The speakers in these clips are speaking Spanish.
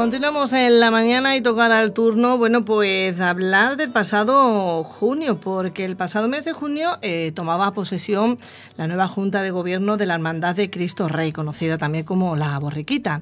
Continuamos en la mañana y tocará el turno, bueno, pues hablar del pasado junio, porque el pasado mes de junio eh, tomaba posesión la nueva Junta de Gobierno de la Hermandad de Cristo Rey, conocida también como la Borriquita.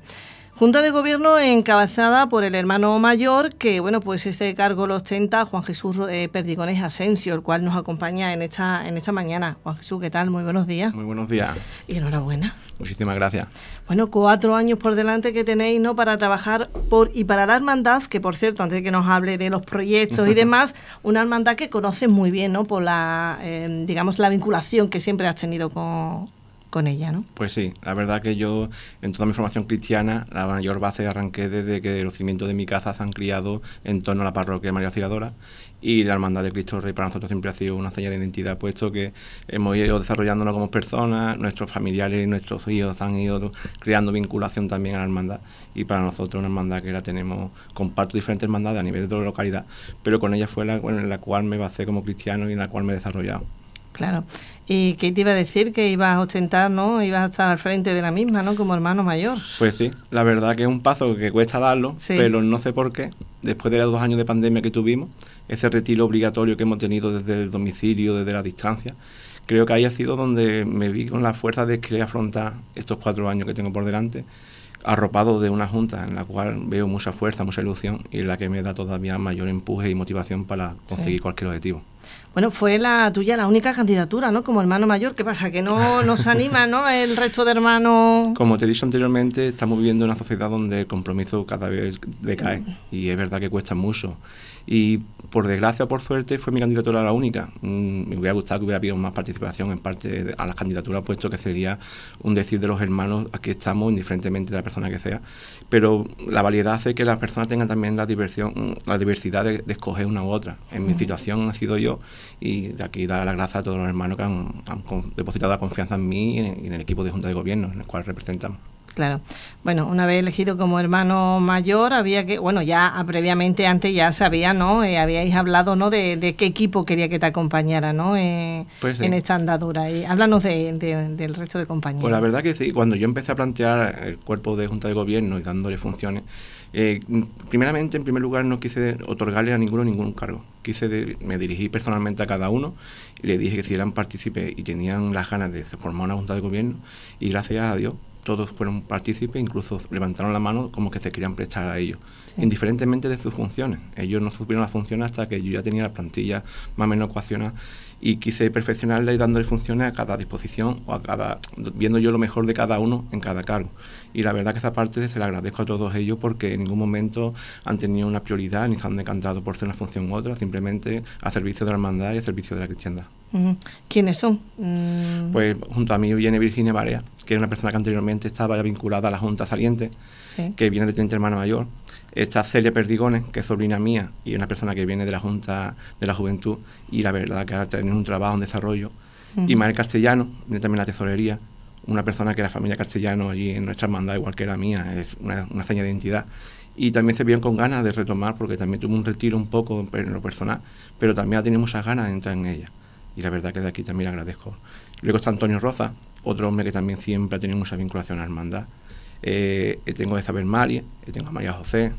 Junta de Gobierno encabezada por el hermano mayor, que bueno, pues este cargo lo ostenta Juan Jesús eh, Perdigones Asensio, el cual nos acompaña en esta, en esta mañana. Juan Jesús, ¿qué tal? Muy buenos días. Muy buenos días. Y enhorabuena. Muchísimas gracias. Bueno, cuatro años por delante que tenéis, ¿no? Para trabajar por y para la hermandad, que por cierto, antes de que nos hable de los proyectos y demás, una hermandad que conoces muy bien, ¿no? Por la, eh, digamos, la vinculación que siempre has tenido con, con ella, ¿no? Pues sí, la verdad que yo en toda mi formación cristiana, la mayor base arranqué desde que los cimientos de mi casa se han criado en torno a la parroquia de María Auxiliadora y la Hermandad de Cristo Rey para nosotros siempre ha sido una señal de identidad, puesto que hemos ido desarrollándonos como personas, nuestros familiares y nuestros hijos han ido creando vinculación también a la hermandad y para nosotros una hermandad que la tenemos, comparto diferentes hermandades a nivel de toda la localidad, pero con ella fue la en la cual me basé como cristiano y en la cual me he desarrollado. Claro. ¿Y qué te iba a decir? Que ibas a ostentar, ¿no? Ibas a estar al frente de la misma, ¿no? Como hermano mayor. Pues sí, la verdad que es un paso que cuesta darlo, pero no sé por qué. Después de los dos años de pandemia que tuvimos, ese retiro obligatorio que hemos tenido desde el domicilio, desde la distancia, creo que ahí ha sido donde me vi con la fuerza de querer afrontar estos cuatro años que tengo por delante, arropado de una junta en la cual veo mucha fuerza, mucha ilusión y la que me da todavía mayor empuje y motivación para conseguir cualquier objetivo. Bueno, fue la tuya la única candidatura, ¿no? Como hermano mayor, ¿qué pasa? Que no nos anima, ¿no? El resto de hermanos. Como te he dicho anteriormente, estamos viviendo en una sociedad donde el compromiso cada vez decae mm. y es verdad que cuesta mucho. Y por desgracia o por suerte fue mi candidatura la única. Mm, me hubiera gustado que hubiera habido más participación en parte a las candidaturas, puesto que sería un decir de los hermanos, aquí estamos, indiferentemente de la persona que sea pero la variedad hace que las personas tengan también la diversión, la diversidad de, escoger una u otra. En mi situación ha sido yo y de aquí dar las gracias a todos los hermanos que han, depositado la confianza en mí y en el equipo de Junta de Gobierno, en el cual representamos claro. Bueno, una vez elegido como hermano mayor, había que, bueno, ya ah, previamente antes ya sabía, ¿no? Eh, habíais hablado, ¿no? De, qué equipo quería que te acompañara, ¿no? Eh, pues en esta andadura. Y háblanos del resto de compañeros. Pues la verdad que sí, cuando yo empecé a plantear el cuerpo de Junta de Gobierno y dándole funciones, eh, primeramente, en primer lugar, no quise otorgarle a ninguno ningún cargo. Quise me dirigí personalmente a cada uno y le dije que si eran partícipes y tenían las ganas de formar una junta de gobierno, y gracias a Dios, todos fueron partícipes, incluso levantaron la mano como que se querían prestar a ellos, indiferentemente de sus funciones. Ellos no supieron la función hasta que yo ya tenía la plantilla más o menos ecuacionada y quise perfeccionarla y dándole funciones a cada disposición o a cada viendo yo lo mejor de cada uno en cada cargo. Y la verdad que esa parte se la agradezco a todos ellos porque en ningún momento han tenido una prioridad ni se han decantado por ser una función u otra, simplemente a servicio de la hermandad y a servicio de la cristiandad. ¿Quiénes son? Mm. Pues junto a mí viene Virginia Marea, que era una persona que anteriormente estaba vinculada a la Junta Saliente, que viene de 30 Hermano Mayor. Está Celia Perdigones, que es sobrina mía y una persona que viene de la Junta de la Juventud, y la verdad que ha tenido un trabajo, un desarrollo. Y Mael Castellano, viene también la tesorería, una persona que la familia Castellano allí en nuestra hermandad, igual que la mía, es una, una seña de identidad y también se vieron con ganas de retomar porque también tuvo un retiro un poco en lo personal, pero también ha tenido muchas ganas de entrar en ella y la verdad que de aquí también le agradezco. Luego está Antonio Roza, otro hombre que también siempre ha tenido mucha vinculación a la hermandad. Eh, tengo a Isabel Mari, eh, tengo a María José,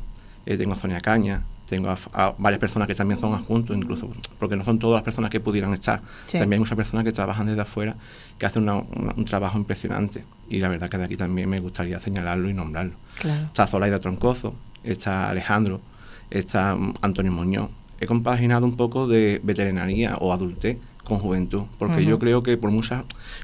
eh, tengo a Sonia Caña, tengo a, varias personas que también son adjuntos, incluso, porque no son todas las personas que pudieran estar. También hay muchas personas que trabajan desde afuera, que hacen un trabajo impresionante. Y la verdad que de aquí también me gustaría señalarlo y nombrarlo. Está Zolaida Troncozo, está Alejandro, está mm, Antonio Muñoz. He compaginado un poco de veterinaria o adultez con juventud, porque yo creo que por mucho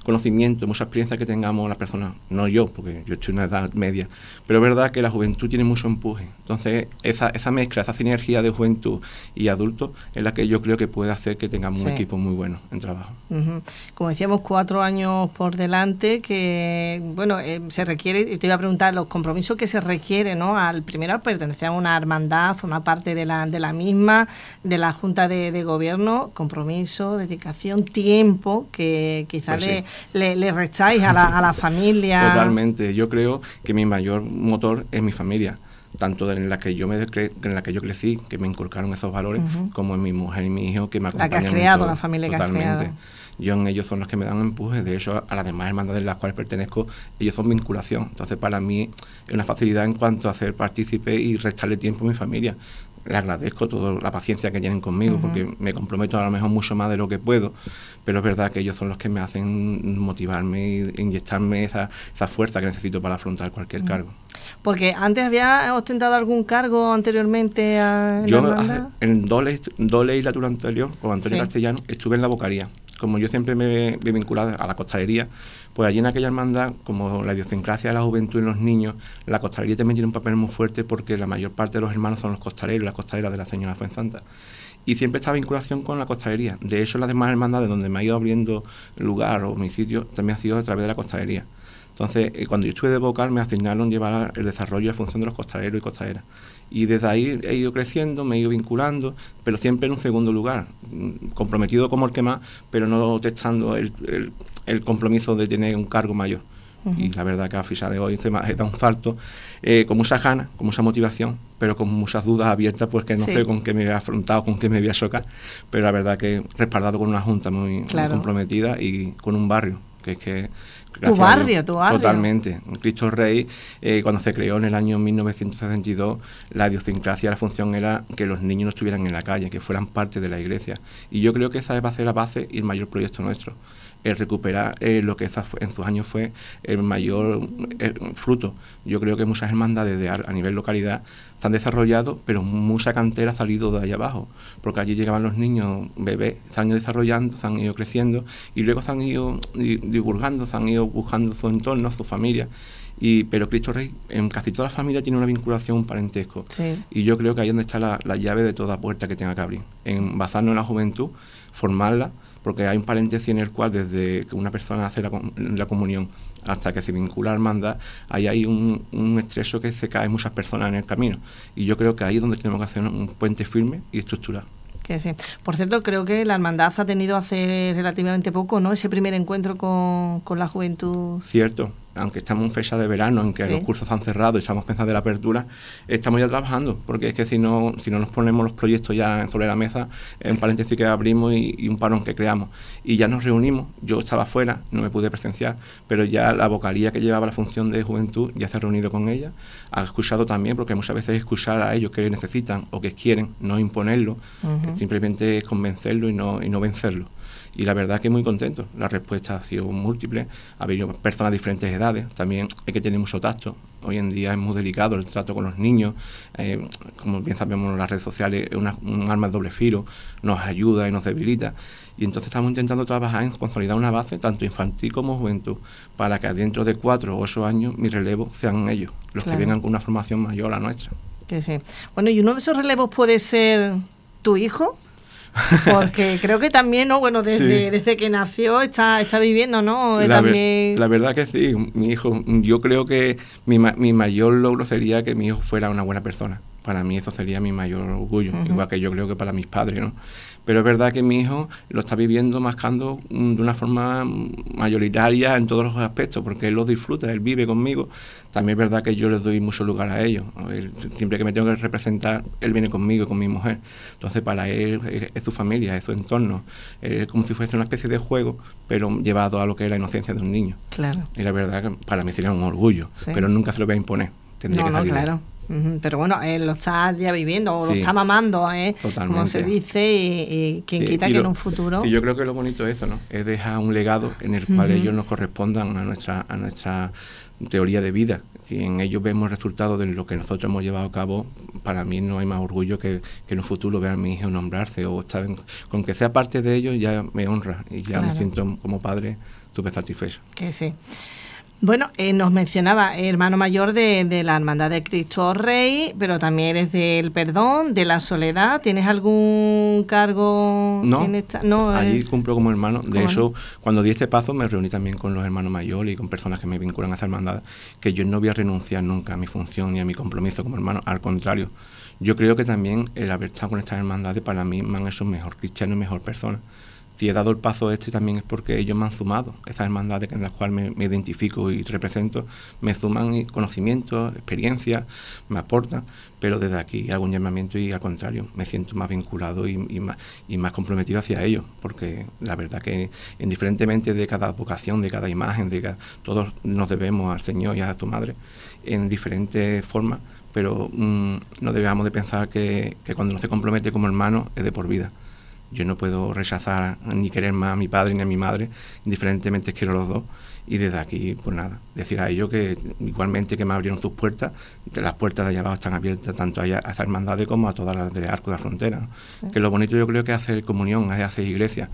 conocimiento, mucha experiencia que tengamos las personas, no yo, porque yo estoy en una edad media, pero es verdad que la juventud tiene mucho empuje. Entonces, esa, esa mezcla, esa sinergia de juventud y adulto es la que yo creo que puede hacer que tengamos un equipo muy bueno en trabajo. Como decíamos, cuatro años por delante, que, bueno, eh, se requiere, te iba a preguntar, los compromisos que se requiere ¿no? Al primero, pertenecer a una hermandad, formar parte de la, de la misma, de la Junta de Gobierno, compromiso, dedicación tiempo que quizás pues le, restáis a la, familia. Totalmente, yo creo que mi mayor motor es mi familia tanto en la que yo me en la que yo crecí, que me inculcaron esos valores, como en mi mujer y mi hijo que me acompañan. La que has creado, la familia que has creado. Yo en ellos son los que me dan empuje, de hecho a las demás hermanas de las cuales pertenezco, ellos son vinculación. Entonces para mí es una facilidad en cuanto a hacer partícipe y restarle tiempo a mi familia le agradezco toda la paciencia que tienen conmigo, porque me comprometo a lo mejor mucho más de lo que puedo, pero es verdad que ellos son los que me hacen motivarme e inyectarme esa, esa fuerza que necesito para afrontar cualquier cargo. Porque antes había ostentado algún cargo anteriormente a, en Yo en dos, dos legislaturas anterior, con Antonio Castellano, estuve en la bocaría. Como yo siempre me, he vinculado a la costalería, pues allí en aquella hermandad, como la idiosincrasia de la juventud y los niños, la costalería también tiene un papel muy fuerte porque la mayor parte de los hermanos son los costaleros, las costaleras de la señora Fuenzanta. y siempre esta vinculación con la costalería. De hecho, las demás hermandades donde me ha ido abriendo lugar o mi sitio también ha sido a través de la costalería. Entonces, eh, cuando yo estuve de vocal, me asignaron llevar el desarrollo la función de los costaleros y costaleras. Y desde ahí he ido creciendo, me he ido vinculando, pero siempre en un segundo lugar, mm, comprometido como el que más, pero no testando el, compromiso de tener un cargo mayor. Y la verdad que a fecha de hoy se me un salto eh, con muchas ganas, con mucha motivación, pero con muchas dudas abiertas, pues que no sé con qué me voy a afrontar con qué me voy a chocar. Pero la verdad que respaldado con una junta muy comprometida y con un barrio que es que tu barrio, tu barrio. Totalmente. Cristo Rey, eh, cuando se creó en el año 1962, la idiosincrasia, la función era que los niños no estuvieran en la calle, que fueran parte de la iglesia. Y yo creo que esa va a ser la base y el mayor proyecto nuestro. El recuperar eh, lo que en sus años fue el mayor eh, fruto. Yo creo que muchas hermandades desde a nivel localidad ...están han desarrollado, pero mucha cantera ha salido de ahí abajo, porque allí llegaban los niños, bebés, se han ido desarrollando, se han ido creciendo y luego se han ido divulgando, se han ido buscando su entorno, su familia. Y, pero Cristo Rey, en casi toda la familia tiene una vinculación, parentesco. Y yo creo que ahí es donde está la, la llave de toda puerta que tenga que abrir, en basarnos en la juventud, formarla porque hay un paréntesis en el cual desde que una persona hace la, comunión hasta que se vincula a la hermandad, ahí hay un, un estreso que se cae muchas personas en el camino. Y yo creo que ahí es donde tenemos que hacer un puente firme y estructurado. Que Por cierto, creo que la hermandad ha tenido hace relativamente poco, ¿no? Ese primer encuentro con, con la juventud. Cierto, aunque estamos en fecha de verano, en que los cursos han cerrado y estamos pensando de la apertura, estamos ya trabajando, porque es que si no, si no nos ponemos los proyectos ya sobre la mesa, en paréntesis que abrimos y, un parón que creamos. Y ya nos reunimos, yo estaba afuera, no me pude presenciar, pero ya la vocalía que llevaba la función de juventud ya se ha reunido con ella, ha escuchado también, porque muchas veces escuchar a ellos que necesitan o que quieren, no imponerlo, simplemente es convencerlo y no vencerlo y la verdad que muy contento. La respuesta ha sido múltiple, ha habido personas de diferentes edades, también hay que tener mucho tacto. Hoy en día es muy delicado el trato con los niños, eh, como bien sabemos las redes sociales es un arma de doble filo, nos ayuda y nos debilita. Y entonces estamos intentando trabajar en consolidar una base, tanto infantil como juventud, para que adentro de cuatro o ocho años ...mis relevos sean ellos, los que vengan con una formación mayor a la nuestra. que sí. Bueno, y uno de esos relevos puede ser tu hijo, porque creo que también, ¿no? Bueno, desde, desde que nació está, está viviendo, ¿no? La, verdad que sí, mi hijo, yo creo que mi, mi mayor logro sería que mi hijo fuera una buena persona para mí eso sería mi mayor orgullo, igual que yo creo que para mis padres, ¿no? pero es verdad que mi hijo lo está viviendo mascando mm, de una forma mm, mayoritaria en todos los aspectos, porque él lo disfruta, él vive conmigo. También es verdad que yo le doy mucho lugar a ellos. siempre que me tengo que representar, él viene conmigo, con mi mujer. Entonces, para él es, su familia, es su entorno. Es como si fuese una especie de juego, pero llevado a lo que es la inocencia de un niño. Claro. Y la verdad, para mí sería un orgullo, pero nunca se lo voy a imponer. Tendría que salir. claro pero bueno, él lo está ya viviendo o lo está mamando, ¿eh? como se dice, y, quien quita que en un futuro. Sí, yo creo que lo bonito es eso, ¿no? Es dejar un legado en el cual ellos nos correspondan a nuestra, a nuestra teoría de vida. Si en ellos vemos resultados de lo que nosotros hemos llevado a cabo, para mí no hay más orgullo que, en un futuro ver a mi hijo nombrarse o estar con que sea parte de ellos ya me honra y ya me siento como padre súper satisfecho. Que sí. Bueno, eh, nos mencionaba, eh, hermano mayor de, la Hermandad de Cristo Rey, pero también eres del perdón, de la soledad. ¿Tienes algún cargo en esta? No, allí cumplo como hermano. De hecho, cuando di este paso me reuní también con los hermanos mayores y con personas que me vinculan a esta hermandad, que yo no voy a renunciar nunca a mi función y a mi compromiso como hermano. Al contrario, yo creo que también el haber estado con estas hermandad para mí me han hecho mejor cristiano y mejor persona si he dado el paso este también es porque ellos me han sumado, ...esas hermandades en las cuales me, identifico y represento, me suman conocimientos, experiencias, me aportan, pero desde aquí hago un llamamiento y al contrario, me siento más vinculado y, más, comprometido hacia ellos, porque la verdad que indiferentemente de cada vocación, de cada imagen, de todos nos debemos al Señor y a su Madre en diferentes formas, pero mm, no debemos de pensar que, que cuando uno se compromete como hermano es de por vida. Yo no puedo rechazar ni querer más a mi padre ni a mi madre, indiferentemente quiero los dos. Y desde aquí, pues nada, decir a ellos que igualmente que me abrieron sus puertas, las puertas de allá abajo están abiertas tanto a, esa hermandad como a todas las del Arco de la Frontera. Que lo bonito yo creo que es hacer comunión, hace hacer iglesia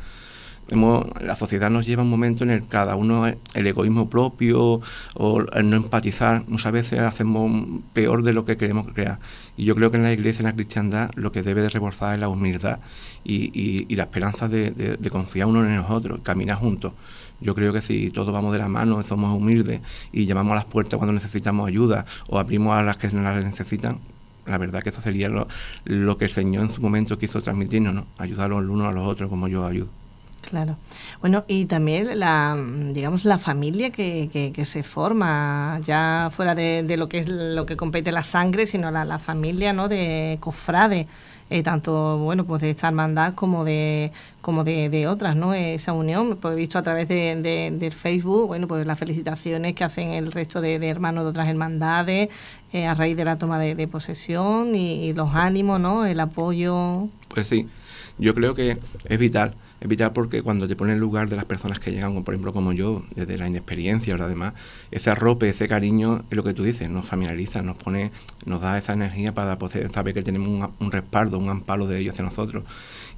la sociedad nos lleva un momento en el que cada uno el egoísmo propio o el no empatizar, muchas veces hacemos peor de lo que queremos crear. Y yo creo que en la iglesia, en la cristiandad, lo que debe de reforzar es la humildad y, y, la esperanza de, confiar uno en nosotros, caminar juntos. Yo creo que si todos vamos de la mano, somos humildes y llamamos a las puertas cuando necesitamos ayuda o abrimos a las que no las necesitan, la verdad que eso sería lo, que el Señor en su momento quiso transmitirnos, ¿no? ayudar los unos a los otros como yo ayudo. Claro. Bueno, y también la, digamos, la familia que, que, se forma, ya fuera de, lo que es lo que compete la sangre, sino la, familia ¿no? de cofrade, eh, tanto bueno, pues de esta hermandad como de, como de, otras, ¿no? Esa unión, pues he visto a través de, Facebook, bueno, pues las felicitaciones que hacen el resto de, hermanos de otras hermandades, eh, a raíz de la toma de, posesión, y, y los ánimos, ¿no? El apoyo. Pues sí, yo creo que es vital es vital porque cuando te pone en lugar de las personas que llegan, por ejemplo, como yo, desde la inexperiencia o además... demás, ese arrope, ese cariño, es lo que tú dices, nos familiariza, nos pone, nos da esa energía para poder saber que tenemos un, respaldo, un amparo de ellos hacia nosotros.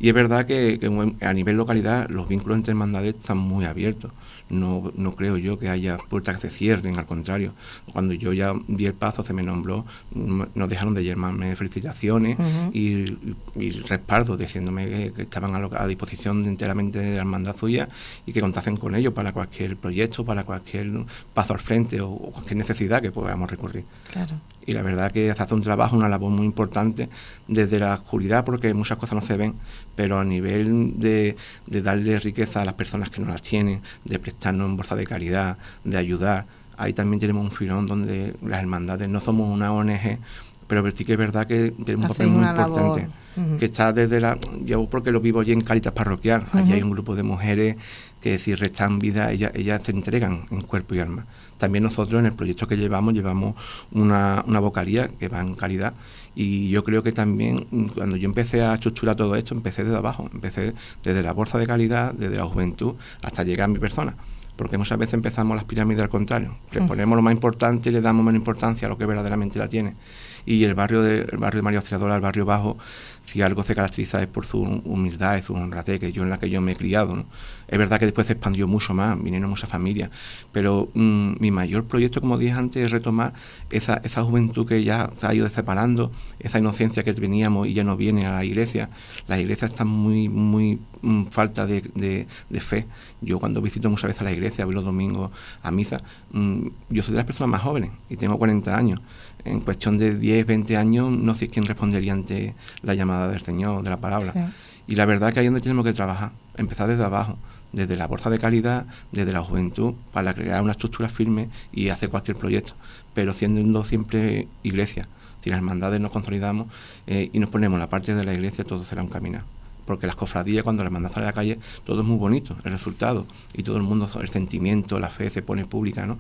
Y es verdad que, a nivel localidad los vínculos entre hermandades están muy abiertos. No, no creo yo que haya puertas que se cierren, al contrario. Cuando yo ya di el paso, se me nombró, mm, nos dejaron de llamarme felicitaciones y, y, respaldo, diciéndome que, estaban a, a disposición de enteramente de la hermandad suya y que contasen con ellos para cualquier proyecto, para cualquier paso al frente o, cualquier necesidad que podamos recurrir. Claro. Y la verdad que hace un trabajo, una labor muy importante desde la oscuridad, porque muchas cosas no se ven, pero a nivel de, darle riqueza a las personas que no las tienen, de prestarnos en bolsa de calidad... de ayudar. Ahí también tenemos un filón donde las hermandades no somos una ONG, pero sí que es verdad que tenemos un papel muy importante que está desde la... Yo porque lo vivo allí en Caritas Parroquial, allí hay un grupo de mujeres que si restan vida, ellas, ellas se entregan en cuerpo y alma. También nosotros en el proyecto que llevamos, llevamos una, una vocalía que va en calidad y yo creo que también mm, cuando yo empecé a estructurar todo esto, empecé desde abajo, empecé desde la bolsa de calidad, desde la juventud, hasta llegar a mi persona porque muchas veces empezamos las pirámides al contrario, le ponemos lo más importante y le damos menos importancia a lo que verdaderamente la tiene y el barrio de, el barrio de María Auxiliadora, el barrio bajo, si algo se caracteriza es por su humildad, es su honradez, que yo en la que yo me he criado. Es verdad que después se expandió mucho más, vinieron muchas familias, pero mm, mi mayor proyecto, como dije antes, es retomar esa, esa juventud que ya se ha ido separando, esa inocencia que teníamos y ya no viene a la iglesia. ...la iglesia está muy, muy mm, falta de, fe. Yo cuando visito muchas veces a la iglesia, voy los domingos a misa, mm, yo soy de las personas más jóvenes y tengo 40 años. En cuestión de 10, 20 años, no sé quién respondería ante la llamada del Señor, de la palabra. Y la verdad que ahí es donde tenemos que trabajar, empezar desde abajo desde la bolsa de calidad, desde la juventud, para crear una estructura firme y hacer cualquier proyecto, pero siendo siempre iglesia. Si las hermandades nos consolidamos eh, y nos ponemos la parte de la iglesia, todo será un caminar porque las cofradías cuando las mandas a la calle todo es muy bonito el resultado y todo el mundo el sentimiento la fe se pone pública no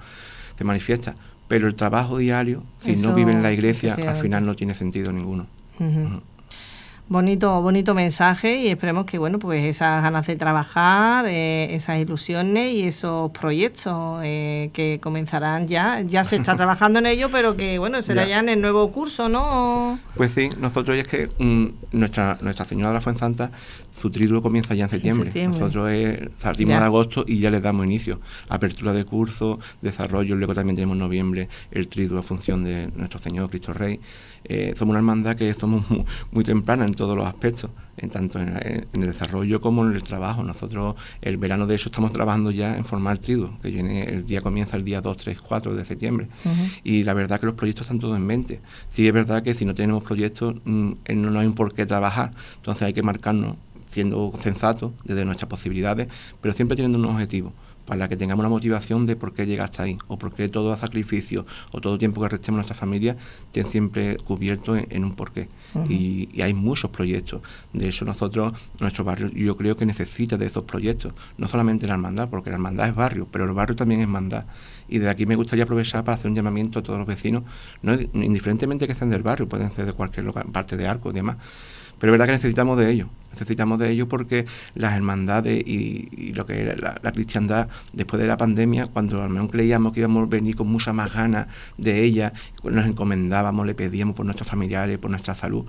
se manifiesta pero el trabajo diario si no vive en la iglesia al final no tiene sentido ninguno bonito, bonito mensaje y esperemos que bueno, pues esas ganas de trabajar, eh, esas ilusiones y esos proyectos eh, que comenzarán ya, ya se está trabajando en ello, pero que bueno, será ya, en el nuevo curso, ¿no? Pues sí, nosotros es que mm, nuestra, nuestra Señora de la su título comienza ya en septiembre. Nosotros es, salimos de agosto y ya les damos inicio. Apertura de curso, desarrollo, luego también tenemos noviembre el triduo a función de nuestro Señor Cristo Rey. Eh, somos una hermandad que somos muy, temprana en todos los aspectos, tanto en, el desarrollo como en el trabajo. Nosotros el verano de eso estamos trabajando ya en formar triduo, que viene, el día comienza el día 2, 3, 4 de septiembre. Y la verdad que los proyectos están todos en mente. Sí es verdad que si no tenemos proyectos mm, eh, no hay por qué trabajar, entonces hay que marcarnos siendo sensatos desde nuestras posibilidades, pero siempre teniendo un objetivo para que tengamos la motivación de por qué llega hasta ahí, o por qué todo sacrificio, o todo tiempo que restemos nuestra familia, tiene siempre cubierto en, un porqué. y, hay muchos proyectos. De eso nosotros, nuestro barrio, yo creo que necesita de esos proyectos. No solamente la hermandad, porque la hermandad es barrio, pero el barrio también es hermandad. Y de aquí me gustaría aprovechar para hacer un llamamiento a todos los vecinos, no indiferentemente que sean del barrio, pueden ser de cualquier parte de Arco y demás. Pero es verdad que necesitamos de ellos, necesitamos de ello porque las hermandades y, lo que la, cristiandad después de la pandemia, cuando al menos creíamos que íbamos a venir con mucha más ganas de ella, nos encomendábamos, le pedíamos por nuestros familiares, por nuestra salud,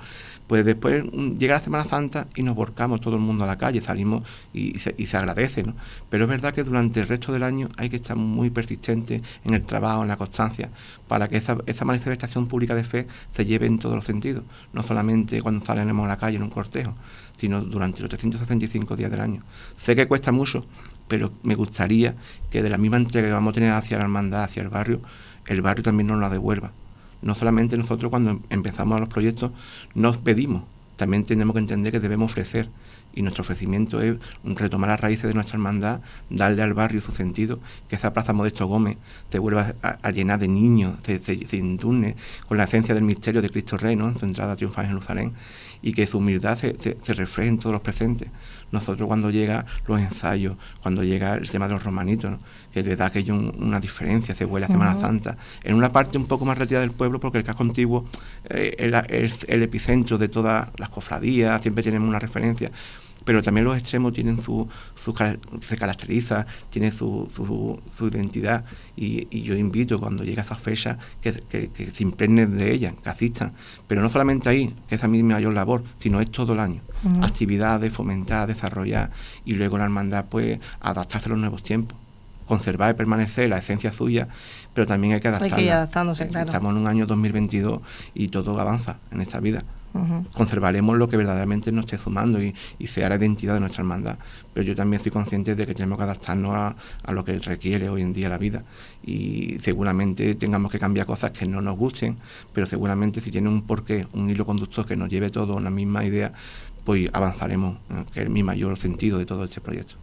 pues después mm, llega la Semana Santa y nos volcamos todo el mundo a la calle, salimos y, se, agradece, Pero es verdad que durante el resto del año hay que estar muy persistente en el trabajo, en la constancia, para que esa, esa manifestación pública de fe se lleve en todos los sentidos, no solamente cuando salimos a la calle en un cortejo, sino durante los 365 días del año. Sé que cuesta mucho, pero me gustaría que de la misma entrega que vamos a tener hacia la hermandad, hacia el barrio, el barrio también nos la devuelva. No solamente nosotros cuando em-, empezamos los proyectos nos pedimos, también tenemos que entender que debemos ofrecer. Y nuestro ofrecimiento es retomar las raíces de nuestra hermandad, darle al barrio su sentido, que esa plaza Modesto Gómez se vuelva a, llenar de niños, se, se, con la esencia del misterio de Cristo Rey, ¿no? en su entrada en Jerusalén, y que su humildad se, refleje en todos los presentes. Nosotros cuando llega los ensayos, cuando llega el tema de los romanitos, que le da aquello una diferencia, se huele a Semana Santa, en una parte un poco más retirada del pueblo, porque el casco antiguo es eh, el, el epicentro de todas las cofradías, siempre tenemos una referencia pero también los extremos tienen su, se caracteriza, tienen su, su, identidad y, yo invito cuando llegue esa fecha que, que, se impregnen de ella, que asistan, pero no solamente ahí, que esa es mi mayor labor, sino es todo el año, actividades, fomentar, desarrollar y luego la hermandad pues adaptarse a los nuevos tiempos conservar y permanecer la esencia suya, pero también hay que adaptarse eh, Estamos en un año 2022 y todo avanza en esta vida. Conservaremos lo que verdaderamente nos esté sumando y, sea la identidad de nuestra hermandad. Pero yo también soy consciente de que tenemos que adaptarnos a, lo que requiere hoy en día la vida. Y seguramente tengamos que cambiar cosas que no nos gusten, pero seguramente si tiene un porqué, un hilo conductor que nos lleve todo a una misma idea, pues avanzaremos, que es mi mayor sentido de todo este proyecto.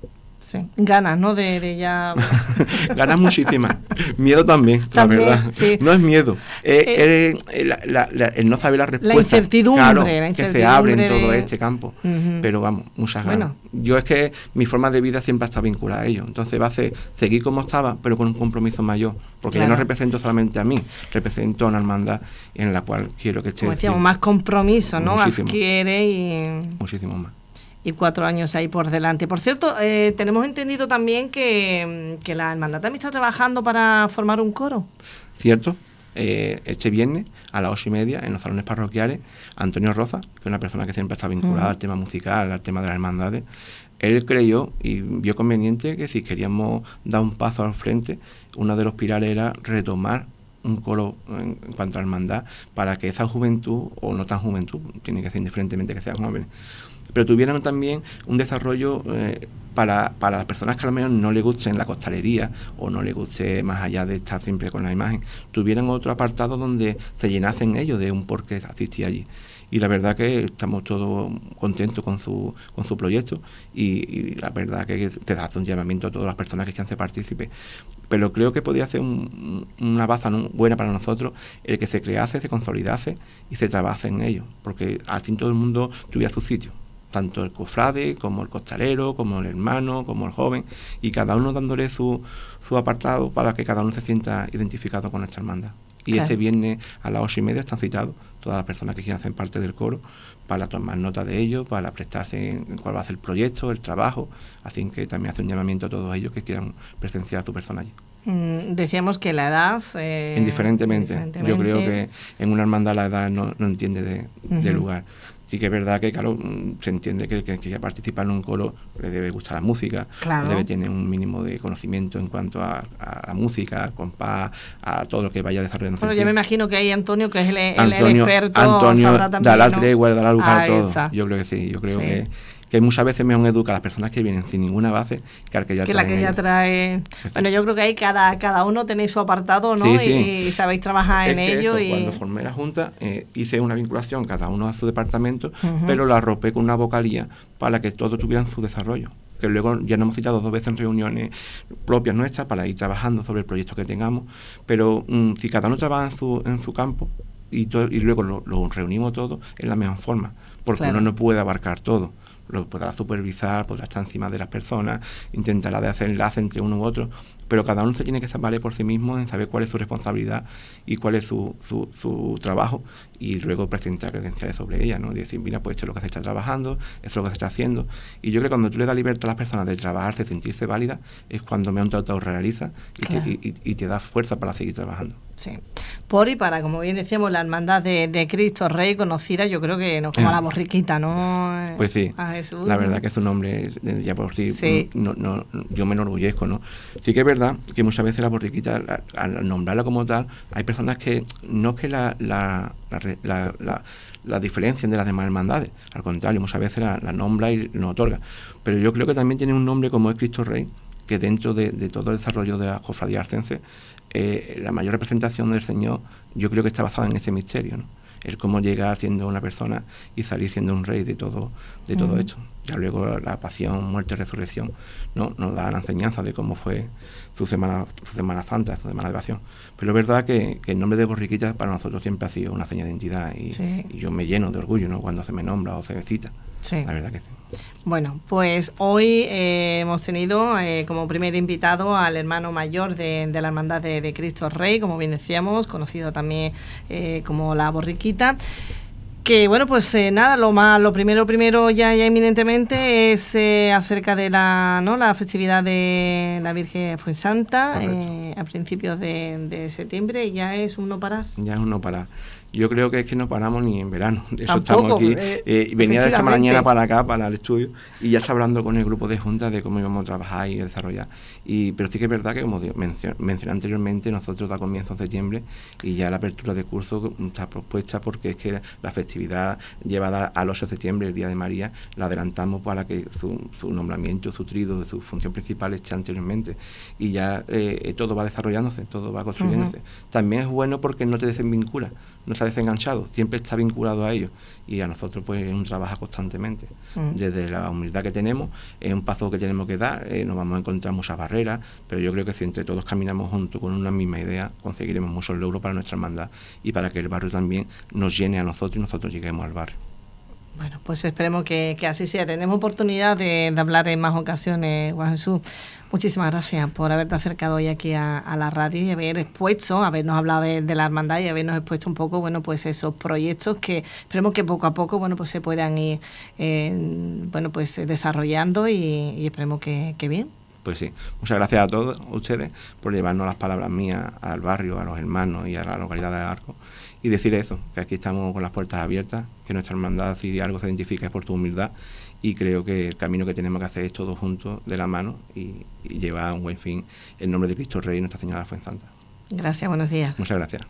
Sí. Ganas, ¿no? De, de ya. Ganas muchísimas. miedo también, la verdad. No es miedo. Eh, eh, eh, el no saber la respuesta. La incertidumbre, la Que se abre en todo este campo. Pero vamos, muchas ganas. Yo es que mi forma de vida siempre estado vinculada a ello. Entonces va a seguir como estaba, pero con un compromiso mayor. Porque no represento solamente a mí, represento a una hermandad en la cual quiero que esté. Como decíamos, más compromiso, ¿no? Muchísimo. quiere y. Muchísimo más y cuatro años ahí por delante. Por cierto, eh, tenemos entendido también mm, que, la hermandad también está trabajando para formar un coro. Cierto. Eh, este viernes a las ocho y media en los salones parroquiales, Antonio Roza, que es una persona que siempre está vinculada mm. al tema musical, al tema de las hermandades, él creyó y vio conveniente que si queríamos dar un paso al frente, uno de los pilares era retomar un coro en, cuanto a hermandad para que esa juventud, o no tan juventud, tiene que ser indiferentemente que sean jóvenes, pero tuvieran también un desarrollo eh, para, para, las personas que a lo menos no les guste la costalería o no les guste más allá de estar siempre con la imagen, tuvieran otro apartado donde se llenasen ellos de un porqué asistir allí. Y la verdad que estamos todos contentos con su, con su proyecto y, la verdad que te das un llamamiento a todas las personas que quieran ser partícipes pero creo que podría ser una baza buena para nosotros el que se crease, se consolidase y se trabajase en ello, porque así todo el mundo tuviera su sitio tanto el cofrade como el costalero, como el hermano, como el joven, y cada uno dándole su, su apartado para que cada uno se sienta identificado con nuestra hermandad. Y este viernes a las ocho y media están citados todas las personas que quieran hacer parte del coro para tomar nota de ellos, para prestarse en cuál va a ser el proyecto, el trabajo. Así que también hace un llamamiento a todos ellos que quieran presenciar a su persona allí. Mm, decíamos que la edad... Eh, indiferentemente. Yo creo que en una hermandad la edad no, entiende de lugar sí que es verdad que, claro, mm, se entiende que que, que participa en un coro le debe gustar la música, claro. debe tener un mínimo de conocimiento en cuanto a, a la música, compás, a todo lo que vaya desarrollando. Bueno, yo me imagino que hay Antonio, que es el, el, experto, Antonio da la dará ¿no? dará a todo. Yo creo que sí, yo creo que que muchas veces me educa a las personas que vienen sin ninguna base que la que ya que La que ya trae... Bueno, yo creo que ahí cada, cada uno tenéis su apartado, ¿no? Y, sabéis trabajar en ello. Cuando formé la junta eh, hice una vinculación, cada uno a su departamento, pero la arropé con una vocalía para que todos tuvieran su desarrollo que luego ya nos hemos citado dos veces en reuniones propias nuestras para ir trabajando sobre el proyecto que tengamos, pero mm, si cada uno trabaja en su, campo y, y luego lo, reunimos todo, es la misma forma, porque uno no puede abarcar todo lo podrá supervisar, podrá estar encima de las personas, intentará de hacer enlace entre uno u otro, pero cada uno se tiene que saber por sí mismo en saber cuál es su responsabilidad y cuál es su, trabajo y luego presentar credenciales sobre ella, ¿no? decir, mira, pues esto es lo que se está trabajando, esto es lo que se está haciendo. Y yo creo que cuando tú le das libertad a las personas de trabajar, de sentirse válida, es cuando me un tratado realiza y, te, y te da fuerza para seguir trabajando. Sí por y para, como bien decíamos, la hermandad de, Cristo Rey, conocida, yo creo que no como eh. la borriquita, ¿no? Pues sí. La verdad que es un nombre, ya por sí, No, no, yo me enorgullezco, ¿no? Sí que es verdad que muchas veces la borriquita, al nombrarla como tal, hay personas que no es que la, la, la, la de las demás hermandades. Al contrario, muchas veces la, nombra y no otorga. Pero yo creo que también tiene un nombre como es Cristo Rey, que dentro de, de todo el desarrollo de la cofradía arcense eh, la mayor representación del Señor yo creo que está basada en ese misterio, el cómo llegar siendo una persona y salir siendo un rey de todo, de todo mm. esto. Ya luego la pasión, muerte, resurrección ¿no? nos da la enseñanza de cómo fue su Semana, su semana Santa, su Semana de Pasión. Pero es verdad que, el nombre de Borriquita para nosotros siempre ha sido una seña de identidad y, yo me lleno de orgullo cuando se me nombra o se me cita. Sí. La verdad que sí. Bueno, pues hoy eh, hemos tenido eh, como primer invitado al hermano mayor de, la Hermandad de, Cristo Rey, como bien decíamos, conocido también eh, como la borriquita. Que bueno, pues nada, lo más, lo primero, primero ya, ya eminentemente es acerca de la, festividad de la Virgen Fuensanta Santa a principios de, de septiembre y ya es un no parar. Ya es un no parar yo creo que es que no paramos ni en verano. eso estamos aquí. Eh, eh, venía de esta mañana para acá, para el estudio, y ya está hablando con el grupo de juntas de cómo íbamos a trabajar y desarrollar. Y, pero sí que es verdad que, como mencioné, anteriormente, nosotros da comienzo en septiembre y ya la apertura de curso está propuesta porque es que la festividad llevada al 8 de septiembre, el Día de María, la adelantamos para que su, nombramiento, su trido, de su función principal esté anteriormente. Y ya eh, todo va desarrollándose, todo va construyéndose. También es bueno porque no te desvincula no está desenganchado, siempre está vinculado a ello y a nosotros pues es un trabajo constantemente. Mm. Desde la humildad que tenemos, es un paso que tenemos que dar, eh, nos vamos a encontrar muchas barreras, pero yo creo que si entre todos caminamos juntos con una misma idea, conseguiremos muchos logros para nuestra hermandad y para que el barrio también nos llene a nosotros y nosotros lleguemos al barrio. Bueno, pues esperemos que, así sea. Tenemos oportunidad de, hablar en más ocasiones, Juan Jesús. Muchísimas gracias por haberte acercado hoy aquí a, la radio y haber expuesto, habernos hablado de, la hermandad y habernos expuesto un poco, bueno, pues esos proyectos que esperemos que poco a poco, bueno, pues se puedan ir, eh, bueno, pues desarrollando y, y esperemos que, que, bien. Pues sí, muchas gracias a todos ustedes por llevarnos las palabras mías al barrio, a los hermanos y a la localidad de Arco y decir eso, que aquí estamos con las puertas abiertas, que nuestra hermandad si algo se identifica es por tu humildad y creo que el camino que tenemos que hacer es todos juntos, de la mano y, llevar a un buen fin el nombre de Cristo Rey y Nuestra Señora Santa. Gracias, buenos días. Muchas gracias.